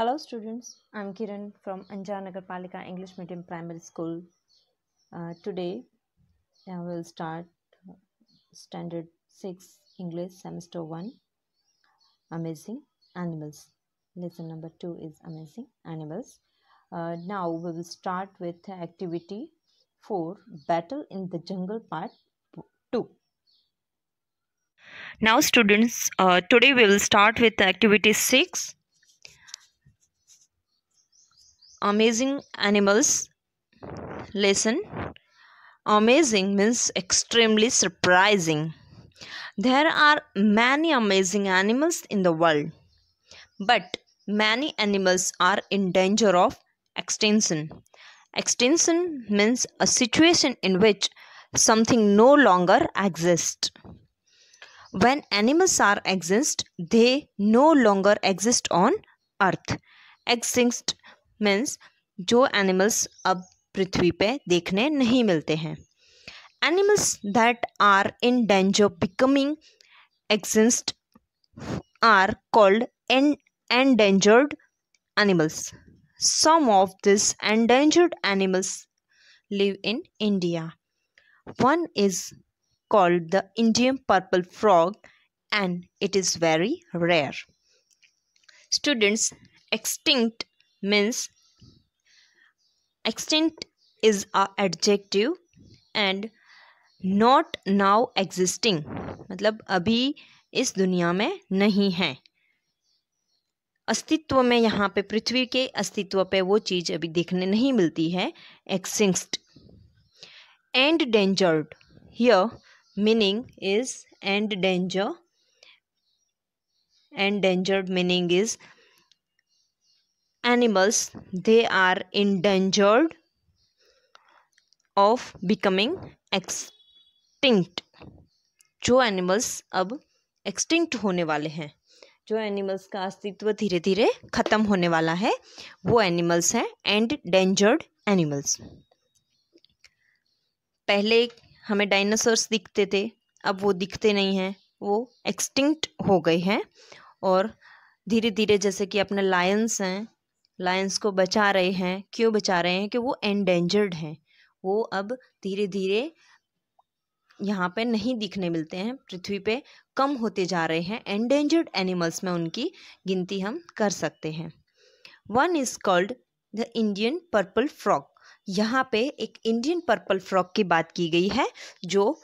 Hello students, I am Kiran from Anjanagar Palika English Medium Primary School. Uh, today I will start uh, Standard 6 English Semester 1 Amazing Animals. Lesson number 2 is Amazing Animals. Uh, now we will start with activity 4 Battle in the Jungle Part 2. Now students, uh, today we will start with activity 6 amazing animals lesson amazing means extremely surprising there are many amazing animals in the world but many animals are in danger of extinction extinction means a situation in which something no longer exists when animals are exist they no longer exist on earth extinct Means, जो animals अब पृथ्वी पे देखने नहीं मिलते हैं animals that are in danger becoming exist are called endangered animals. Some of these endangered animals live in India. One is called the Indian purple frog and it is very rare. Students, extinct means extinct is a adjective and not now existing मतलब अभी इस दुनिया में नहीं है अस्तित्व में यहाँ पे पृथ्वी के अस्तित्व पे वो चीज़ अभी देखने नहीं मिलती है exist endangered here meaning is endanger endangered meaning is animals they are danger of becoming extinct जो एनिमल्स अब एक्सटिंक्ट होने वाले हैं जो एनिमल्स का अस्तित्व धीरे धीरे ख़त्म होने वाला है वो एनिमल्स हैं एंड डेंजर्ड एनिमल्स पहले हमें डायनासोर्स दिखते थे अब वो दिखते नहीं हैं वो एक्सटिंक्ट हो गए हैं और धीरे धीरे जैसे कि अपने लायंस हैं लायंस को बचा रहे हैं क्यों बचा रहे हैं कि वो एंडेंजर्ड हैं वो अब धीरे धीरे यहाँ पे नहीं दिखने मिलते हैं पृथ्वी पे कम होते जा रहे हैं एंडेंजर्ड एनिमल्स में उनकी गिनती हम कर सकते हैं one is called the Indian purple frog यहाँ पे एक इंडियन पर्पल फ्रॉक की बात की गई है जो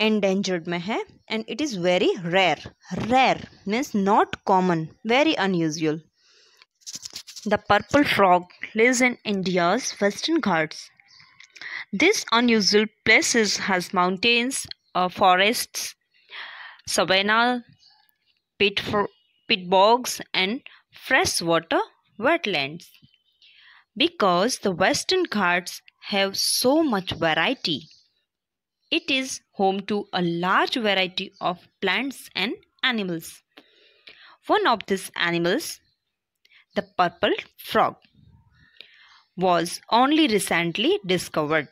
एंडेंजर्ड में है and it is very rare rare means not common very unusual The purple frog lives in India's Western Ghats. This unusual places has mountains, uh, forests, savanna, pit, for, pit bogs and freshwater wetlands. Because the Western Ghats have so much variety, it is home to a large variety of plants and animals. One of these animals the purple frog was only recently discovered.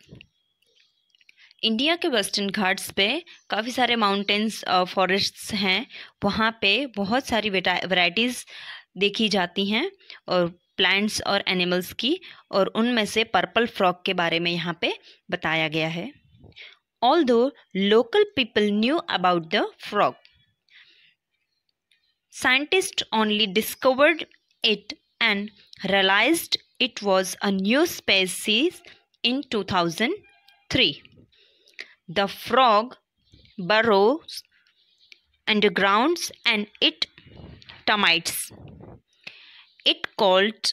India के western Ghats पे काफ़ी सारे mountains forests uh, हैं वहाँ पे बहुत सारी varieties देखी जाती हैं और प्लांट्स और एनिमल्स की और उनमें से पर्पल फ्रॉग के बारे में यहाँ पे बताया गया है although local people knew about the frog scientist only discovered it and realized it was a new species in 2003. The frog burrows undergrounds and it termites. It called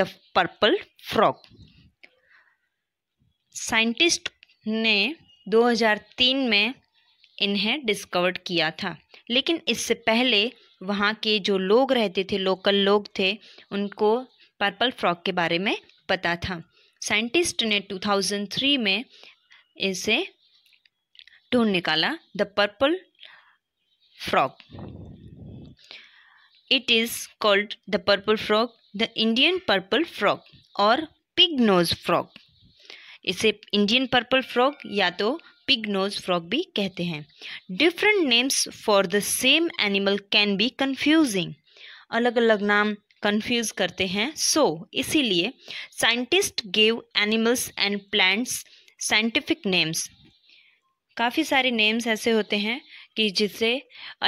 the purple frog. Scientist ने 2003 में इन्हें discover किया था लेकिन इससे पहले वहाँ के जो लोग रहते थे लोकल लोग थे उनको पर्पल फ्रॉक के बारे में पता था साइंटिस्ट ने 2003 में इसे ढूंढ निकाला the purple frog it is called the purple frog the Indian purple frog और पिग नोज फ्रॉक इसे इंडियन पर्पल फ्रॉक या तो पिग नोज फ्रॉग भी कहते हैं different names for the same animal can be confusing अलग अलग नाम कन्फ्यूज़ करते हैं सो so, इसीलिए scientist gave animals and plants scientific names काफ़ी सारे नेम्स ऐसे होते हैं कि जिसे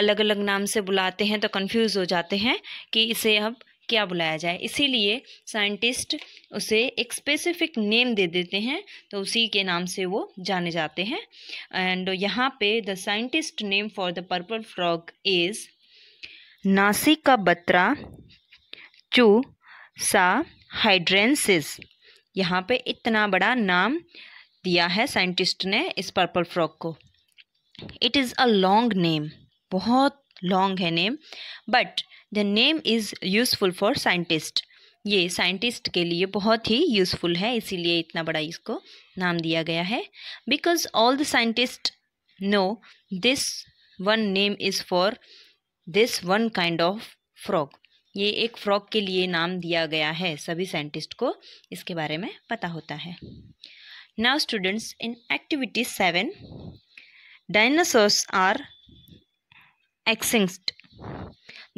अलग अलग नाम से बुलाते हैं तो कन्फ्यूज़ हो जाते हैं कि इसे अब क्या बुलाया जाए इसीलिए साइंटिस्ट उसे एक स्पेसिफिक नेम दे देते हैं तो उसी के नाम से वो जाने जाते हैं एंड यहाँ पे the scientist name for the purple frog is नासिक का बत्रा चू सा हाइड्रेंसिस यहाँ पे इतना बड़ा नाम दिया है साइंटिस्ट ने इस पर्पल फ्रॉग को it is a long name बहुत लॉन्ग है name but the name is useful for scientist ये साइंटिस्ट के लिए बहुत ही यूज़फुल है इसीलिए इतना बड़ा इसको नाम दिया गया है because all the scientist know this one name is for this one kind of frog ये एक फ्रॉग के लिए नाम दिया गया है सभी साइंटिस्ट को इसके बारे में पता होता है now students in activity seven dinosaurs are extinct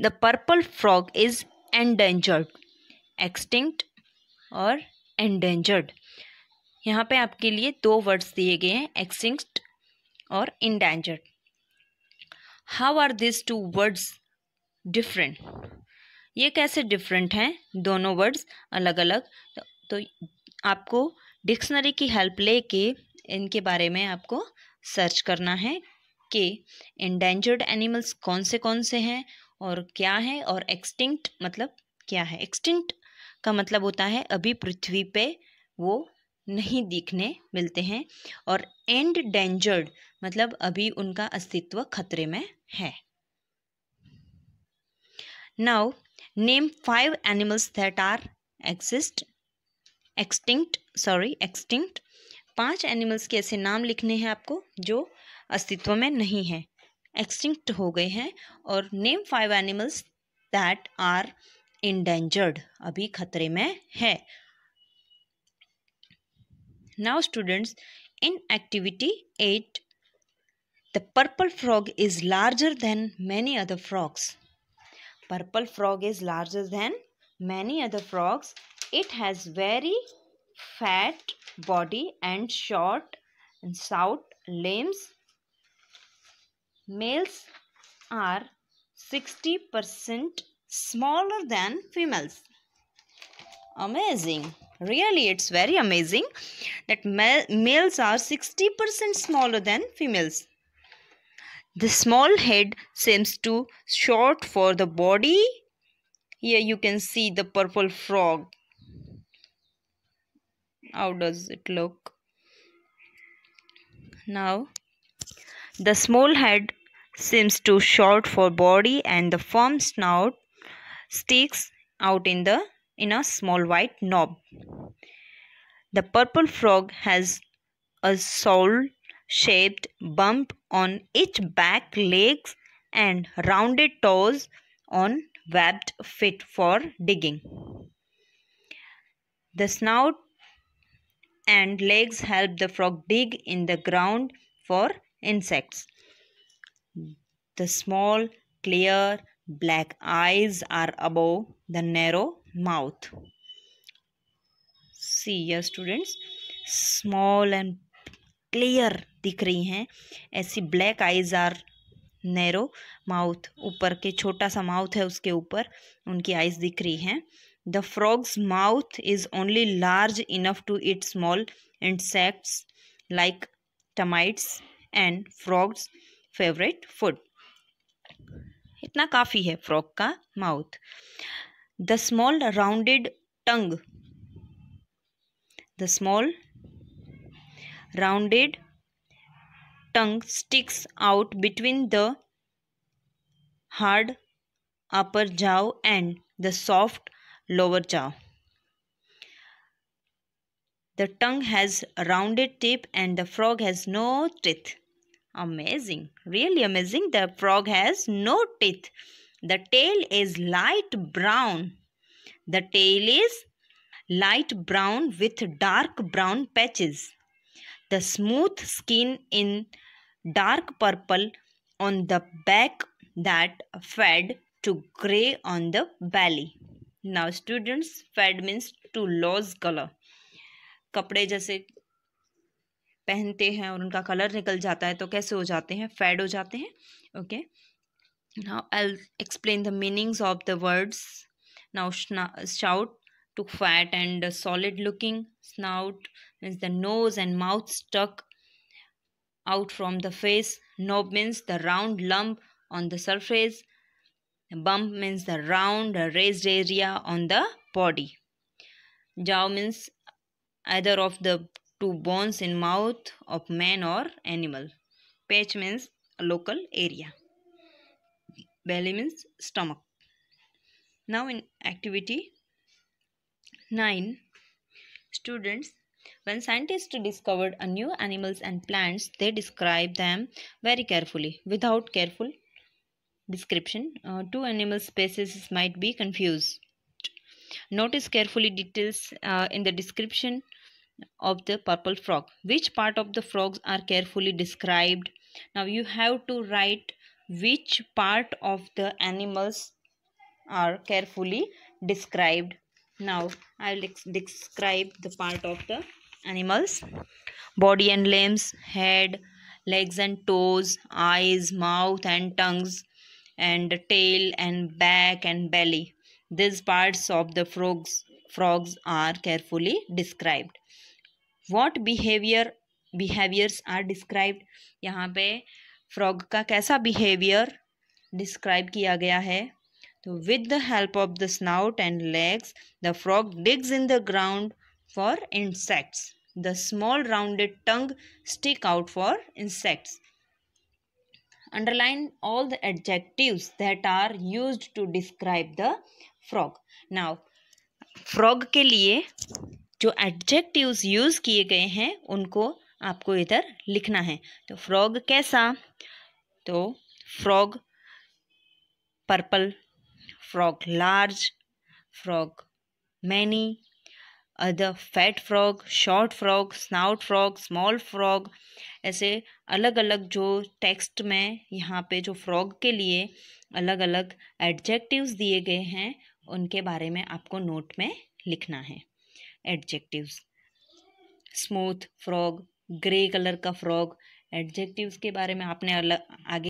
the purple frog is endangered extinct और एंडेंजर्ड यहाँ पे आपके लिए दो वर्ड्स दिए गए हैं एक्सटिंक्ट और endangered how are this two words different ये कैसे डिफरेंट हैं दोनों वर्ड्स अलग अलग तो आपको डिक्शनरी की हेल्प ले इनके बारे में आपको सर्च करना है कि इंडेंजर्ड एनिमल्स कौन से कौन से हैं और क्या है और एक्सटिंक्ट मतलब क्या है एक्सटिंक्ट का मतलब होता है अभी पृथ्वी पे वो नहीं दिखने मिलते हैं और एंड डेंजर्ड मतलब अभी उनका अस्तित्व खतरे में है now name five animals that are exist extinct sorry extinct पांच एनिमल्स के ऐसे नाम लिखने हैं आपको जो अस्तित्व में नहीं है एक्सटिंक्ट हो गए हैं और name five animals that are endangered अभी खतरे में है now students in activity eight the purple frog is larger than many other frogs purple frog is larger than many other frogs it has very fat body and short and snout limbs males are 60% smaller than females. Amazing. Really, it's very amazing that males are 60% smaller than females. The small head seems too short for the body. Here you can see the purple frog. How does it look? Now, the small head seems too short for body and the firm snout sticks out in the in a small white knob. The purple frog has a soul-shaped bump on each back legs and rounded toes on webbed feet for digging. The snout and legs help the frog dig in the ground for insects. The small, clear, black eyes are above the narrow mouth. See here students, small and clear दिख रही हैं ऐसी black eyes are narrow mouth ऊपर के छोटा सा mouth है उसके ऊपर उनकी आइज दिख रही हैं the frog's mouth is only large enough to eat small insects like termites and frog's favourite food इतना काफ़ी है फ्रॉक का mouth the small rounded tongue the small rounded tongue sticks out between the hard upper jaw and the soft lower jaw the tongue has rounded tip and the frog has no teeth Amazing, really amazing. The frog has no teeth. The tail is light brown. The tail is light brown with dark brown patches. The smooth skin in dark purple on the back that fed to grey on the belly. Now students, fed means to lose color. कपड़े जैसे पहनते हैं और उनका colour निकल जाता है तो कैसे हो जाते हैं फैड हो जाते हैं okay now I explain the meanings of the words now snout to fat and solid looking snout means the nose and mouth stuck out from the face knob means the round lump on the surface bump means the round raised area on the body jaw means either of the to bones in mouth of man or animal. Patch means local area. Belly means stomach. Now in activity 9 students when scientists discovered a new animals and plants they describe them very carefully without careful description uh, two animal species might be confused notice carefully details uh, in the description of the purple frog which part of the frogs are carefully described now you have to write which part of the animals are carefully described now i'll describe the part of the animals body and limbs head legs and toes eyes mouth and tongues and tail and back and belly these parts of the frogs frogs are carefully described what behaviour behaviours are described यहाँ पे frog का कैसा behaviour describe किया गया है तो with the help of the snout and legs the frog digs in the ground for insects the small rounded tongue stick out for insects underline all the adjective that are use to describe the frog now frog के लिए जो adjectives use किए गए हैं उनको आपको इधर लिखना है तो फ्रॉग कैसा तो frog purple frog large frog many other fat frog short frog snout frog small frog ऐसे अलग अलग जो टेक्स्ट में यहाँ पे जो फ्रॉग के लिए अलग अलग एडजेक्टिव्स दिए गए हैं उनके बारे में आपको नोट में लिखना है adjectives smooth frog grey colour का फ्रॉग एडजेक्टिव्स के बारे में आपने अलग आगे